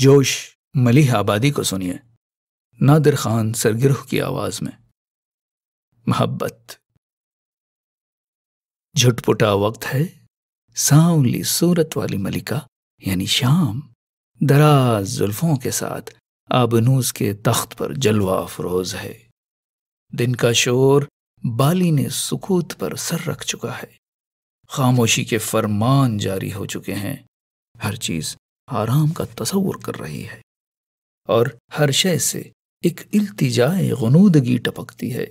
जोश मलिह आबादी को सुनिए नादिर खान सरगिरह की आवाज में मोहब्बत झुटपुटा वक्त है सांवली सूरत वाली मलिका यानी शाम दराज जुल्फों के साथ आबनूस के तख्त पर जलवा अफरोज है दिन का शोर बाली ने सुकूत पर सर रख चुका है खामोशी के फरमान जारी हो चुके हैं हर चीज आराम का तस्वर कर रही है और हर शय से एक इल्तिजाए गनूदगी टपकती है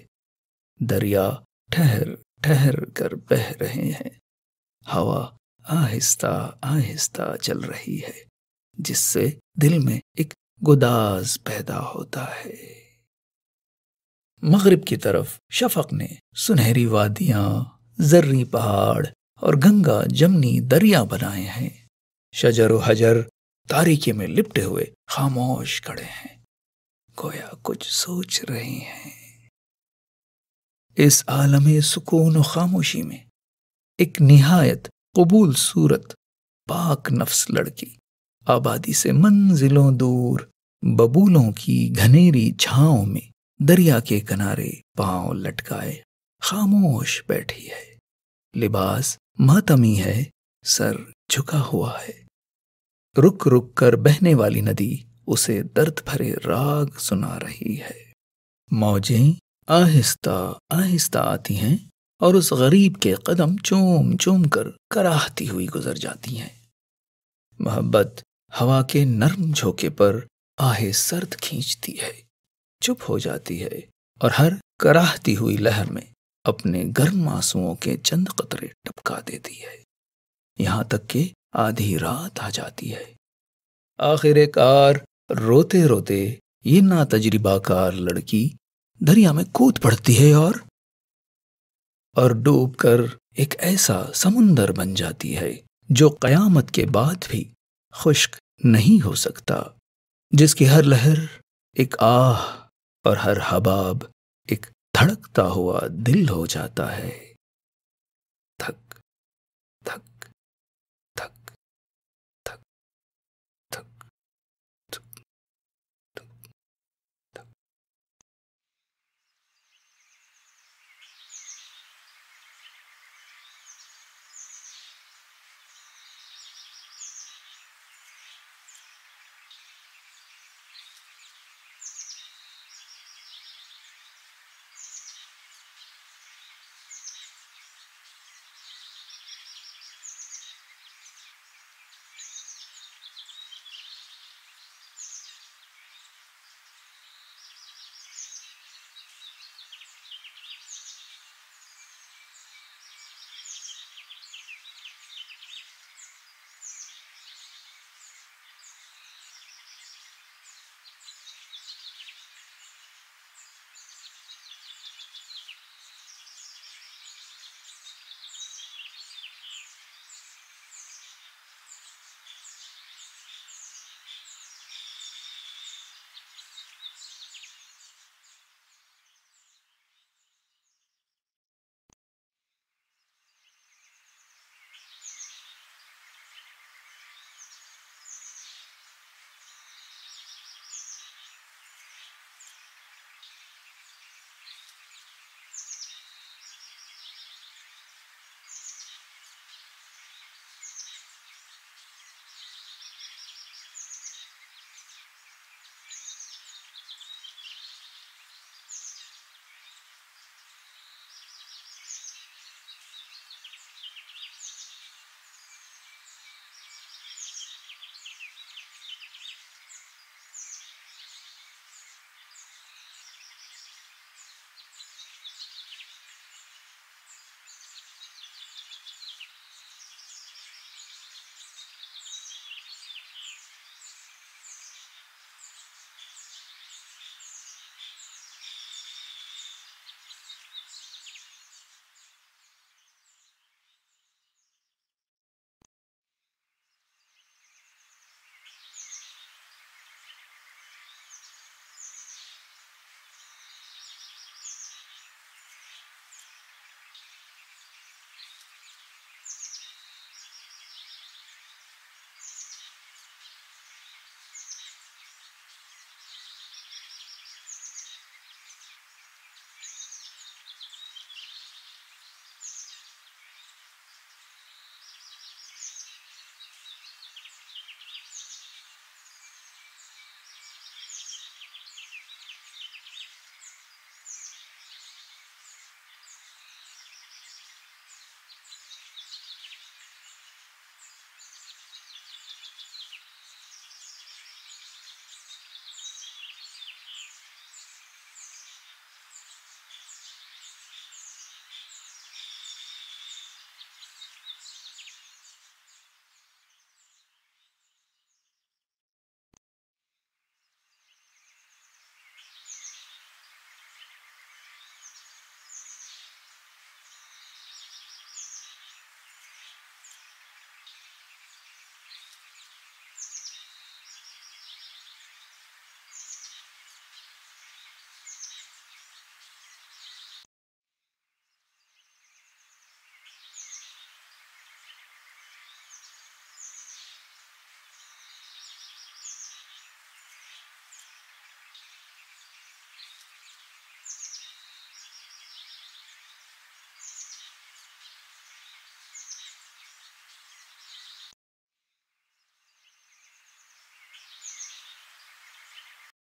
दरिया ठहर ठहर कर बह रहे हैं हवा आहिस्ता आहिस्ता चल रही है जिससे दिल में एक गुदाज पैदा होता है मगरिब की तरफ शफक ने सुनहरी वादियां जर्री पहाड़ और गंगा जमनी दरिया बनाए हैं शजर हजर तारीखी में लिपटे हुए खामोश खड़े हैं गोया कुछ सोच रहे हैं इस आलम सुकून खामोशी में एक निहायत कबूल सूरत पाक नफ्स लड़की आबादी से मंजिलों दूर बबूलों की घनेरी छाओं में दरिया के किनारे पांव लटकाए खामोश बैठी है लिबास मातमी है सर झुका हुआ है रुक रुक कर बहने वाली नदी उसे दर्द भरे राग सुना रही है मौजें आहिस्ता आहिस्ता आती हैं और उस गरीब के कदम चूम चूम कर कराहती हुई गुजर जाती हैं मोहब्बत हवा के नर्म झोंके पर आहे सर्द खींचती है चुप हो जाती है और हर कराहती हुई लहर में अपने गर्म आंसुओं के चंद कतरे टपका देती है यहां तक कि आधी रात आ जाती है आखिरकार रोते रोते ये ना तजर्बाकार लड़की दरिया में कूद पड़ती है और और डूबकर एक ऐसा समुंदर बन जाती है जो कयामत के बाद भी खुश्क नहीं हो सकता जिसकी हर लहर एक आह और हर हबाब एक धड़कता हुआ दिल हो जाता है थक थक